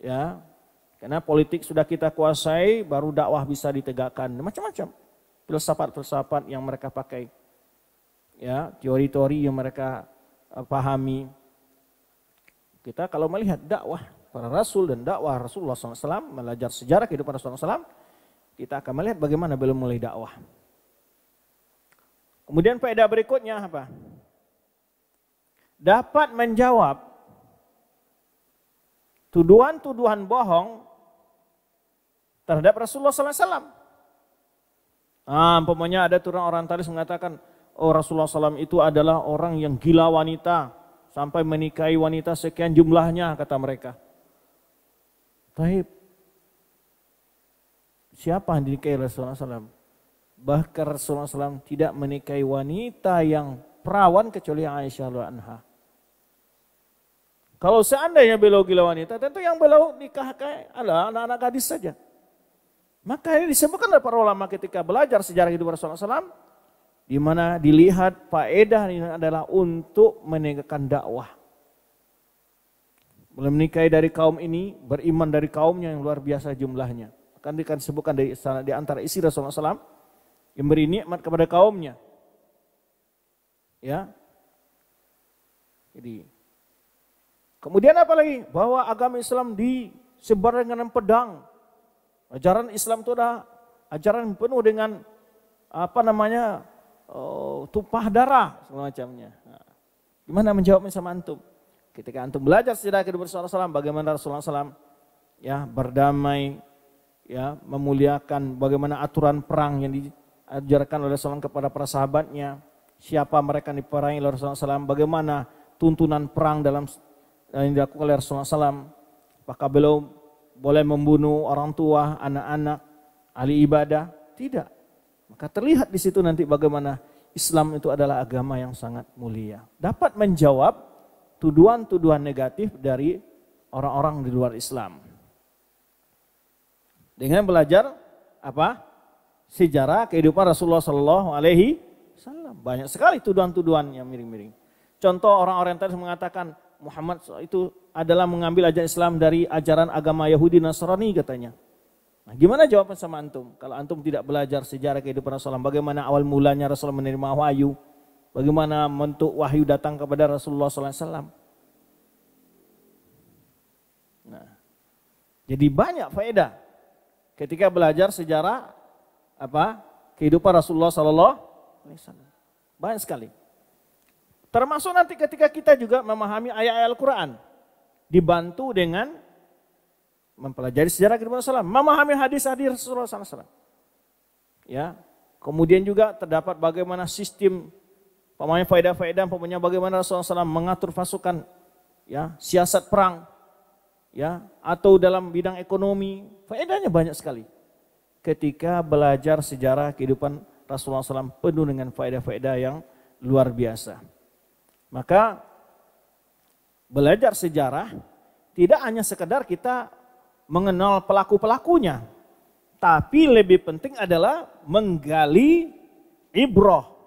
[SPEAKER 1] Ya, karena politik sudah kita kuasai, baru dakwah bisa ditegakkan. Macam-macam filsafat-filsafat yang mereka pakai. Ya, teori-teori yang mereka eh, pahami. Kita kalau melihat dakwah para rasul dan dakwah Rasulullah SAW, belajar sejarah kehidupan Rasulullah SAW, kita akan melihat bagaimana belum mulai dakwah. Kemudian faedah berikutnya apa? Dapat menjawab tuduhan-tuduhan bohong terhadap Rasulullah SAW. Ah, umpamanya ada turun orang tadi mengatakan, oh Rasulullah SAW itu adalah orang yang gila wanita sampai menikahi wanita sekian jumlahnya kata mereka. Taib, siapa yang dinikahi Rasulullah SAW. Bahkan Rasulullah SAW tidak menikahi wanita yang perawan kecuali Aisyah anha. Kalau seandainya beliau gila wanita, tentu yang beliau nikahkan adalah anak-anak gadis saja. Maka ini disebutkan oleh para ulama ketika belajar sejarah hidup Rasulullah SAW, di mana dilihat faedah ini adalah untuk menegakkan dakwah. Belum menikahi dari kaum ini, beriman dari kaumnya yang luar biasa jumlahnya kan dikan sebutkan dari di antara isi Rasulullah SAW yang beri nikmat kepada kaumnya. Ya. Jadi kemudian apa lagi? Bahwa agama Islam disebar dengan pedang. Ajaran Islam itu ada ajaran penuh dengan apa namanya oh, tumpah darah semacamnya. Nah, gimana menjawabnya sama antum? Ketika antum belajar sejarah kehidupan Rasulullah SAW, bagaimana Rasulullah SAW ya berdamai ya memuliakan bagaimana aturan perang yang diajarkan oleh Rasulullah kepada para sahabatnya, siapa mereka yang diperangi oleh Rasulullah SAW, bagaimana tuntunan perang dalam eh, yang dilakukan oleh Rasulullah SAW, apakah beliau boleh membunuh orang tua, anak-anak, ahli ibadah? Tidak. Maka terlihat di situ nanti bagaimana Islam itu adalah agama yang sangat mulia. Dapat menjawab tuduhan-tuduhan negatif dari orang-orang di luar Islam dengan belajar apa sejarah kehidupan Rasulullah Shallallahu Alaihi Wasallam. Banyak sekali tuduhan-tuduhan yang miring-miring. Contoh orang orientalis mengatakan Muhammad itu adalah mengambil ajaran Islam dari ajaran agama Yahudi Nasrani katanya. Nah, gimana jawaban sama antum? Kalau antum tidak belajar sejarah kehidupan Rasulullah, bagaimana awal mulanya Rasulullah menerima wahyu, bagaimana bentuk wahyu datang kepada Rasulullah SAW. Nah, jadi banyak faedah ketika belajar sejarah apa kehidupan Rasulullah Sallallahu Alaihi Wasallam. Banyak sekali. Termasuk nanti ketika kita juga memahami ayat-ayat Al-Quran. Dibantu dengan mempelajari sejarah kehidupan Rasulullah. Memahami hadis-hadis Rasulullah Wasallam. Ya, kemudian juga terdapat bagaimana sistem pemain faedah-faedah, pemainnya bagaimana Rasulullah SAW mengatur pasukan, ya, siasat perang, ya atau dalam bidang ekonomi faedahnya banyak sekali ketika belajar sejarah kehidupan Rasulullah SAW penuh dengan faedah-faedah yang luar biasa maka belajar sejarah tidak hanya sekedar kita mengenal pelaku-pelakunya tapi lebih penting adalah menggali ibroh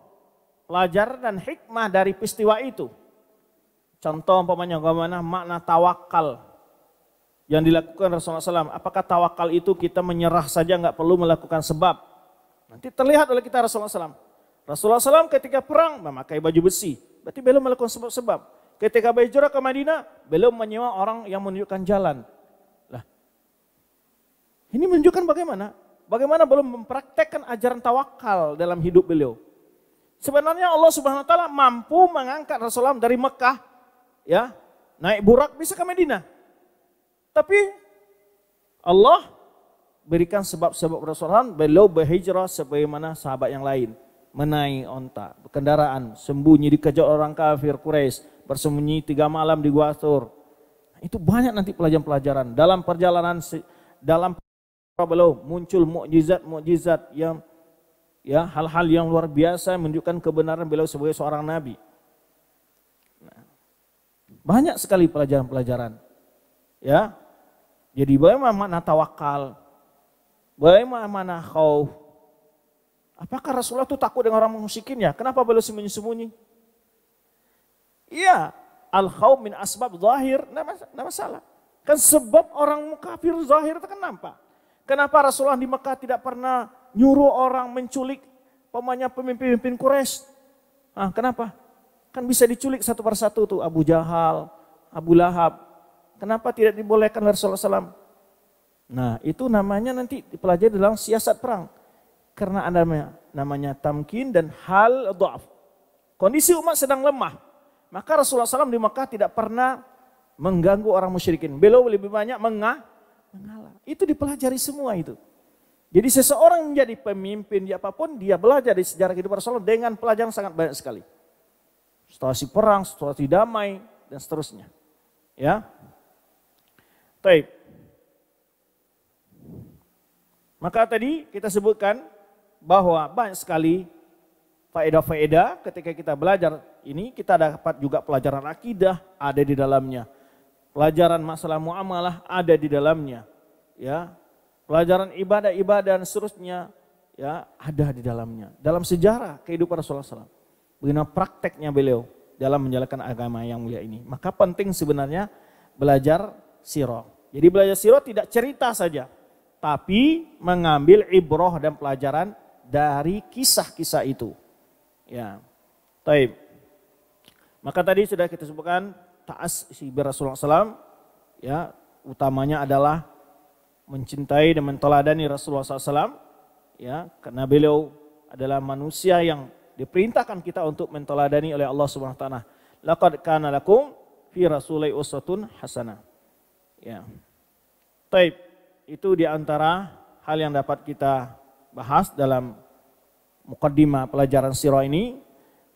[SPEAKER 1] pelajaran dan hikmah dari peristiwa itu contoh umpamanya bagaimana makna tawakal yang dilakukan Rasulullah SAW. Apakah tawakal itu kita menyerah saja nggak perlu melakukan sebab? Nanti terlihat oleh kita Rasulullah SAW. Rasulullah SAW ketika perang memakai baju besi. Berarti beliau melakukan sebab-sebab. Ketika berhijrah ke Madinah, beliau menyewa orang yang menunjukkan jalan. Lah, ini menunjukkan bagaimana? Bagaimana belum mempraktekkan ajaran tawakal dalam hidup beliau. Sebenarnya Allah Subhanahu wa taala mampu mengangkat Rasulullah dari Mekah ya, naik burak bisa ke Madinah. Tapi Allah berikan sebab-sebab Rasulullah beliau berhijrah sebagaimana sahabat yang lain. Menaik onta, kendaraan, sembunyi dikejar orang kafir Quraisy, bersembunyi tiga malam di Gua Itu banyak nanti pelajaran-pelajaran dalam perjalanan dalam beliau muncul mukjizat-mukjizat yang ya hal-hal yang luar biasa menunjukkan kebenaran beliau sebagai seorang nabi. Nah, banyak sekali pelajaran-pelajaran. Ya, jadi ya, bagaimana makna tawakal? Bagaimana makna khauf? Apakah Rasulullah itu takut dengan orang musyrikin ya? Kenapa beliau sembunyi-sembunyi? Iya, al khauf min asbab zahir, tidak masalah. Kan sebab orang kafir zahir itu kenapa? Kan kenapa Rasulullah di Mekah tidak pernah nyuruh orang menculik pemanya pemimpin-pemimpin Quraisy? Ah, kenapa? Kan bisa diculik satu persatu tuh Abu Jahal, Abu Lahab, Kenapa tidak dibolehkan Rasulullah SAW? Nah itu namanya nanti dipelajari dalam siasat perang. Karena ada namanya, tamkin dan hal do'af. Kondisi umat sedang lemah. Maka Rasulullah SAW di Mekah tidak pernah mengganggu orang musyrikin. Beliau lebih banyak mengah, mengalah. Itu dipelajari semua itu. Jadi seseorang menjadi pemimpin di apapun, dia belajar di sejarah kehidupan Rasulullah dengan pelajaran sangat banyak sekali. Situasi perang, situasi damai, dan seterusnya. Ya, Taib. Maka tadi kita sebutkan bahwa banyak sekali faedah-faedah ketika kita belajar ini kita dapat juga pelajaran akidah ada di dalamnya. Pelajaran masalah muamalah ada di dalamnya. Ya. Pelajaran ibadah-ibadah dan seterusnya ya ada di dalamnya. Dalam sejarah kehidupan Rasulullah SAW. Bagaimana prakteknya beliau dalam menjalankan agama yang mulia ini. Maka penting sebenarnya belajar sirah. Jadi belajar sirah tidak cerita saja, tapi mengambil ibroh dan pelajaran dari kisah-kisah itu. Ya. Taib. Maka tadi sudah kita sebutkan taas si Rasulullah SAW, ya utamanya adalah mencintai dan menteladani Rasulullah SAW, ya karena beliau adalah manusia yang diperintahkan kita untuk menteladani oleh Allah Subhanahu wa taala. Laqad kana lakum fi rasulai uswatun hasanah. Ya. Taib, itu diantara hal yang dapat kita bahas dalam mukaddimah pelajaran siro ini.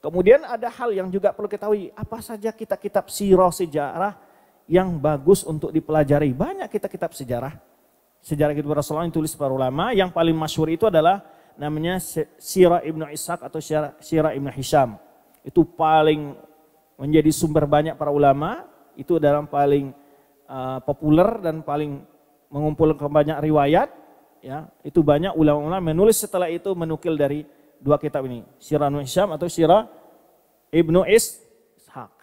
[SPEAKER 1] Kemudian ada hal yang juga perlu ketahui, apa saja kitab-kitab siro sejarah yang bagus untuk dipelajari. Banyak kitab-kitab sejarah. Sejarah Kitab Rasulullah yang tulis para ulama, yang paling masyhur itu adalah namanya Sirah Ibnu Ishaq atau Sirah Ibnu Hisham. Itu paling menjadi sumber banyak para ulama, itu dalam paling Eh, populer dan paling mengumpulkan banyak riwayat ya itu banyak ulama-ulama menulis setelah itu menukil dari dua kitab ini Sirah Nuhsyam atau Sirah Ibnu Ishaq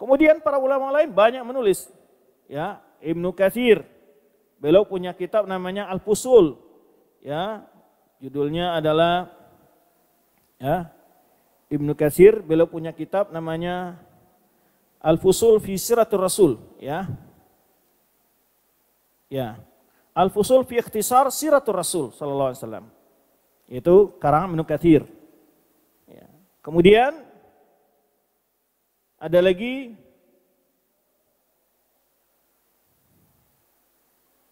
[SPEAKER 1] kemudian para ulama lain banyak menulis ya Ibnu Katsir beliau punya kitab namanya Al-Fusul ya judulnya adalah ya Ibnu Katsir beliau punya kitab namanya Al-Fusul fi Siratul Rasul, ya. Ya. Al-Fusul fi Ikhtisar Siratul Rasul sallallahu alaihi wasallam. Itu karangan Ibnu Katsir. Ya. Kemudian ada lagi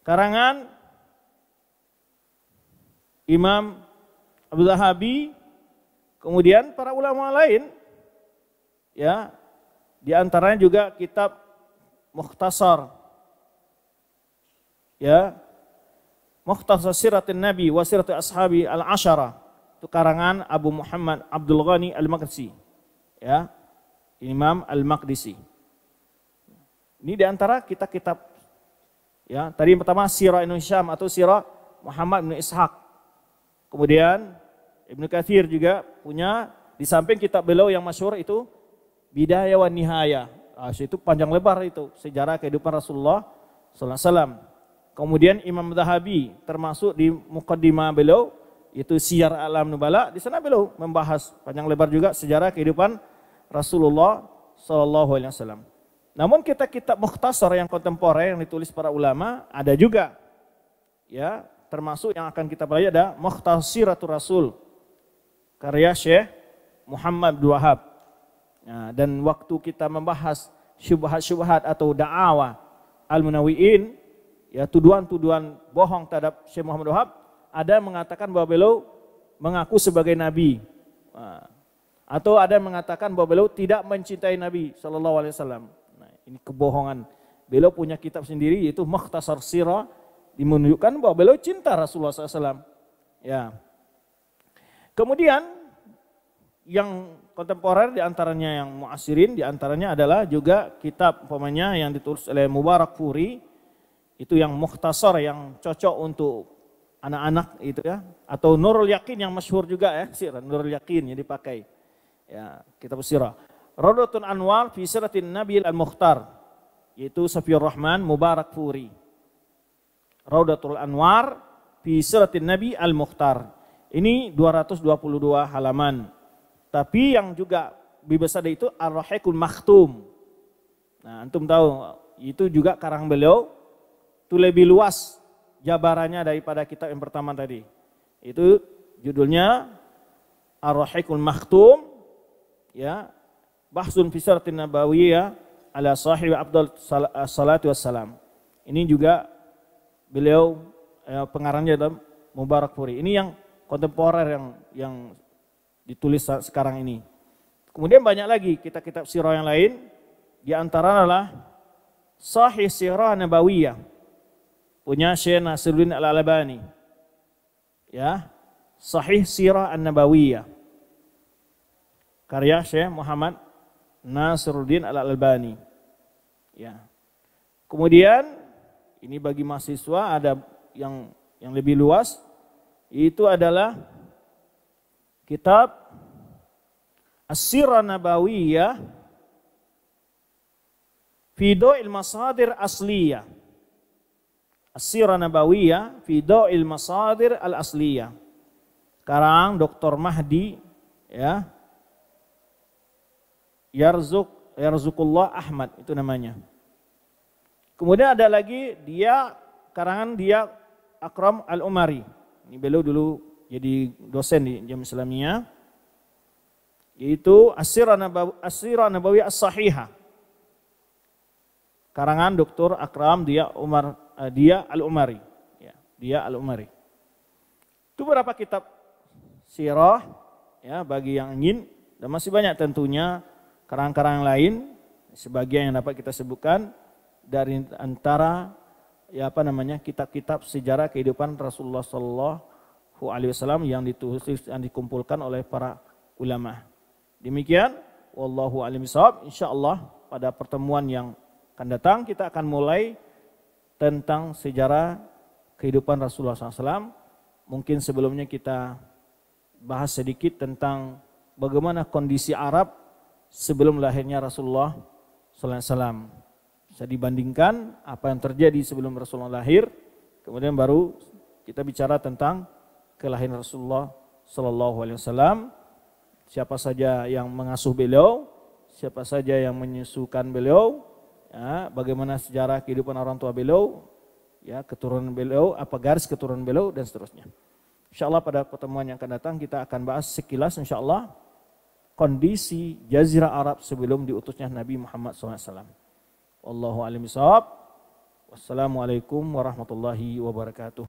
[SPEAKER 1] karangan Imam Abu Zahabi, kemudian para ulama lain, ya di antaranya juga kitab Mukhtasar. Ya. Mukhtasar Siratin Nabi wa Siratul Ashabi al ashara Itu karangan Abu Muhammad Abdul Ghani Al-Maqdisi. Ya. Imam Al-Maqdisi. Ini di antara kita kitab ya. Tadi yang pertama Sirah Indonesia atau Sirah Muhammad bin Ishaq. Kemudian Ibnu Katsir juga punya di samping kitab beliau yang masyhur itu Bidaya wa nihaya. Ah, itu panjang lebar itu sejarah kehidupan Rasulullah sallallahu alaihi Kemudian Imam Zahabi termasuk di mukaddimah beliau itu Syiar Alam Nubala di sana beliau membahas panjang lebar juga sejarah kehidupan Rasulullah sallallahu alaihi wasallam. Namun kita kitab mukhtasar yang kontemporer yang ditulis para ulama ada juga. Ya, termasuk yang akan kita pelajari ada Mukhtasiratul Rasul karya Syekh Muhammad Wahab. Ya, dan waktu kita membahas syubhat-syubhat atau dakwah al-munawiin, ya tuduhan-tuduhan bohong terhadap Syekh Muhammad Wahab, ada yang mengatakan bahwa beliau mengaku sebagai nabi. atau ada yang mengatakan bahwa beliau tidak mencintai Nabi sallallahu alaihi wasallam. Nah, ini kebohongan. Beliau punya kitab sendiri yaitu Mukhtasar Sirah dimunjukkan bahwa beliau cinta Rasulullah SAW. Ya. Kemudian yang kontemporer diantaranya yang muasirin diantaranya adalah juga kitab pemainnya yang ditulis oleh Mubarak Furi itu yang muhtasar yang cocok untuk anak-anak itu ya atau Nurul Yakin yang masyhur juga ya sirah Nurul Yakin yang dipakai ya kitab sirah Rodotun Anwar fi Siratin Nabil Al-Mukhtar yaitu Safiur Rahman Mubarak Furi Raudatul Anwar fi Siratin Nabi Al-Mukhtar ini 222 halaman tapi yang juga lebih besar dari itu Ar-Rahikul Maktum. Nah, antum tahu itu juga karang beliau itu lebih luas jabarannya daripada kitab yang pertama tadi. Itu judulnya Ar-Rahikul Maktum ya Bahsun fi Siratin Nabawiyah ala sahib Abdul eh, Salatu Wassalam. Ini juga beliau eh, pengarangnya dalam Mubarak Puri. Ini yang kontemporer yang yang ditulis sekarang ini. Kemudian banyak lagi kitab-kitab sirah yang lain, di antara adalah Sahih Sirah Nabawiyah punya Syekh Nasiruddin Al-Albani. Ya, Sahih Sirah An-Nabawiyah karya Syekh Muhammad Nasiruddin Al-Albani. Ya. Kemudian ini bagi mahasiswa ada yang yang lebih luas itu adalah kitab As-Sirah Nabawiyah fi doil masadir asliyah. As-Sirah Nabawiyah fi doil masadir al-asliyah. Sekarang Dr. Mahdi ya. Yarzuk Yarzukullah Ahmad itu namanya. Kemudian ada lagi dia karangan dia Akram Al-Umari. Ini beliau dulu jadi dosen di Jam Islamiyah yaitu asyirah Nabawi asyirah Nabawi As-Sahihah. Karangan Dr. Akram dia Umar eh, dia Al-Umari, ya, dia Al-Umari. Itu berapa kitab sirah ya bagi yang ingin dan masih banyak tentunya karang-karang lain sebagian yang dapat kita sebutkan dari antara ya apa namanya kitab-kitab sejarah kehidupan Rasulullah sallallahu alaihi wasallam yang ditulis dan dikumpulkan oleh para ulama. Demikian wallahu alim insya Insyaallah pada pertemuan yang akan datang kita akan mulai tentang sejarah kehidupan Rasulullah SAW. Mungkin sebelumnya kita bahas sedikit tentang bagaimana kondisi Arab sebelum lahirnya Rasulullah SAW. Saya dibandingkan apa yang terjadi sebelum Rasulullah lahir, kemudian baru kita bicara tentang kelahiran Rasulullah Shallallahu Alaihi Wasallam. Siapa saja yang mengasuh beliau, siapa saja yang menyusukan beliau, ya, bagaimana sejarah kehidupan orang tua beliau, ya keturunan beliau, apa garis keturunan beliau dan seterusnya. Insya Allah pada pertemuan yang akan datang kita akan bahas sekilas insya Allah kondisi Jazirah Arab sebelum diutusnya Nabi Muhammad SAW. Allahumma alim Wassalamualaikum warahmatullahi wabarakatuh.